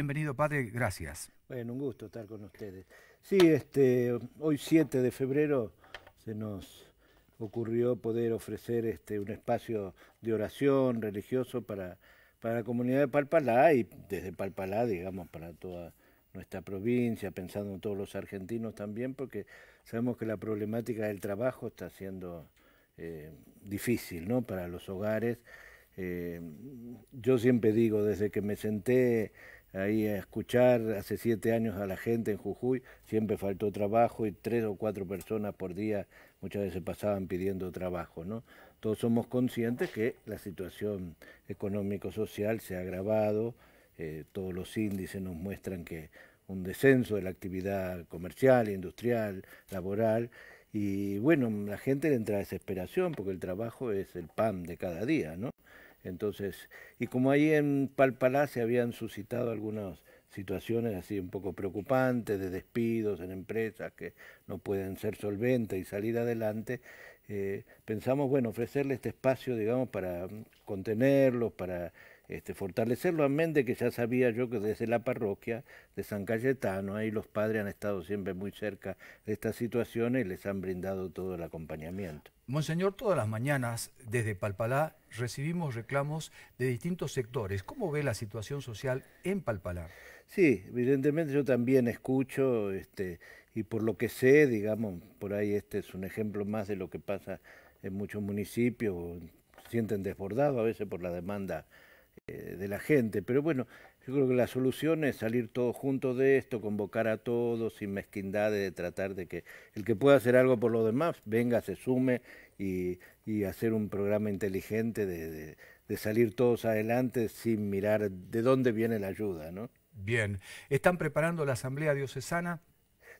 Bienvenido, padre, gracias. Bueno, un gusto estar con ustedes. Sí, este, hoy 7 de febrero se nos ocurrió poder ofrecer este, un espacio de oración religioso para, para la comunidad de Palpalá y desde Palpalá, digamos, para toda nuestra provincia, pensando en todos los argentinos también, porque sabemos que la problemática del trabajo está siendo eh, difícil ¿no? para los hogares. Eh, yo siempre digo, desde que me senté ahí a escuchar hace siete años a la gente en Jujuy, siempre faltó trabajo y tres o cuatro personas por día muchas veces pasaban pidiendo trabajo, ¿no? Todos somos conscientes que la situación económico-social se ha agravado, eh, todos los índices nos muestran que un descenso de la actividad comercial, industrial, laboral, y bueno, la gente entra a desesperación porque el trabajo es el pan de cada día, ¿no? Entonces, y como ahí en Palpalá se habían suscitado algunas situaciones así un poco preocupantes de despidos en empresas que no pueden ser solventes y salir adelante, eh, pensamos, bueno, ofrecerle este espacio, digamos, para mm, contenerlos, para este, fortalecerlo, amén de que ya sabía yo que desde la parroquia de San Cayetano, ahí los padres han estado siempre muy cerca de estas situaciones y les han brindado todo el acompañamiento. Monseñor, todas las mañanas desde Palpalá recibimos reclamos de distintos sectores. ¿Cómo ve la situación social en Palpalá? Sí, evidentemente yo también escucho este, y por lo que sé, digamos, por ahí este es un ejemplo más de lo que pasa en muchos municipios, sienten desbordados a veces por la demanda eh, de la gente. Pero bueno, yo creo que la solución es salir todos juntos de esto, convocar a todos sin mezquindades, de tratar de que el que pueda hacer algo por los demás, venga, se sume y, y hacer un programa inteligente de, de, de, salir todos adelante sin mirar de dónde viene la ayuda, ¿no? Bien. ¿Están preparando la Asamblea Diocesana?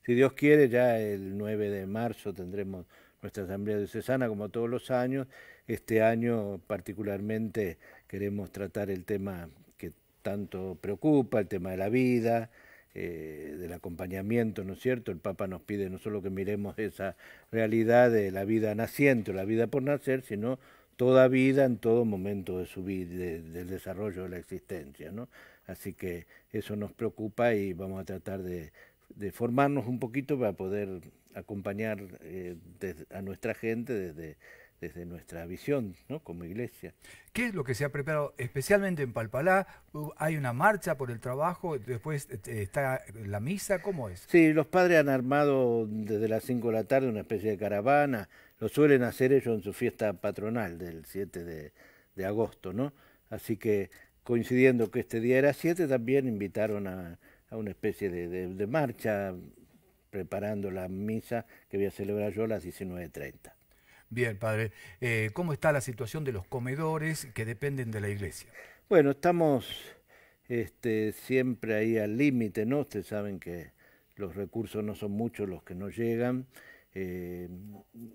Si Dios quiere, ya el 9 de marzo tendremos nuestra Asamblea Diocesana, como todos los años. Este año particularmente queremos tratar el tema que tanto preocupa, el tema de la vida, eh, del acompañamiento, ¿no es cierto? El Papa nos pide no solo que miremos esa realidad de la vida naciente la vida por nacer, sino toda vida en todo momento de su vida, del desarrollo de la existencia, ¿no? Así que eso nos preocupa y vamos a tratar de de formarnos un poquito para poder acompañar eh, a nuestra gente desde, desde nuestra visión ¿no? como iglesia. ¿Qué es lo que se ha preparado especialmente en Palpalá? ¿Hay una marcha por el trabajo? ¿Después eh, eh, está la misa? ¿Cómo es? Sí, los padres han armado desde las 5 de la tarde una especie de caravana. Lo suelen hacer ellos en su fiesta patronal del 7 de, agosto, ¿no? Así que coincidiendo que este día era 7, también invitaron a a una especie de, de, marcha preparando la misa que voy a celebrar yo a las 19.30. Bien, padre. Eh, ¿Cómo está la situación de los comedores que dependen de la iglesia? Bueno, estamos este, siempre ahí al límite, ¿no? Ustedes saben que los recursos no son muchos los que nos llegan. Eh,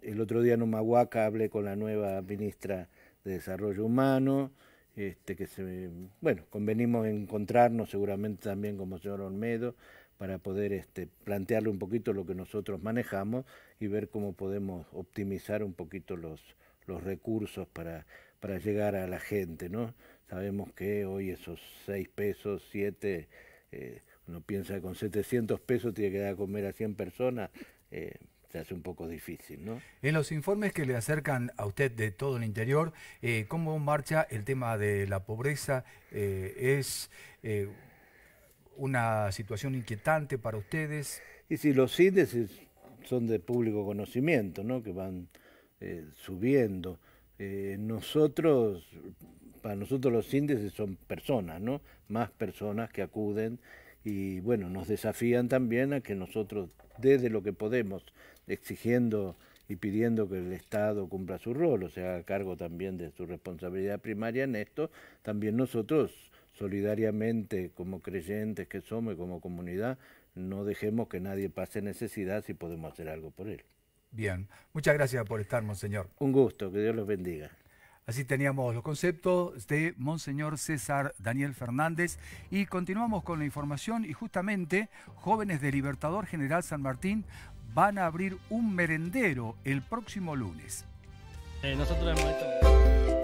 el otro día en Humahuaca hablé con la nueva ministra de Desarrollo Humano. Este, que bueno, convenimos encontrarnos seguramente también como señor Olmedo para poder este, plantearle un poquito lo que nosotros manejamos y ver cómo podemos optimizar un poquito los, los recursos para, para llegar a la gente, ¿no? Sabemos que hoy esos 6 pesos, 7, eh, uno piensa que con 700 pesos tiene que dar a comer a 100 personas, eh, es un poco difícil, ¿no? En los informes que le acercan a usted de todo el interior, eh, ¿cómo marcha el tema de la pobreza? Eh, ¿Es eh, una situación inquietante para ustedes? Y si los índices son de público conocimiento, ¿no? Que van subiendo. nosotros, para nosotros los índices son personas, ¿no? Más personas que acuden y bueno, nos desafían también a que nosotros desde lo que podemos, exigiendo y pidiendo que el Estado cumpla su rol, o sea, a cargo también de su responsabilidad primaria en esto, también nosotros solidariamente como creyentes que somos y como comunidad, no dejemos que nadie pase necesidad si podemos hacer algo por él. Bien, muchas gracias por estar, monseñor. Un gusto, que Dios los bendiga. Así teníamos los conceptos de Monseñor César Daniel Fernández y continuamos con la información y justamente jóvenes de Libertador General San Martín van a abrir un merendero el próximo lunes. Eh, nosotros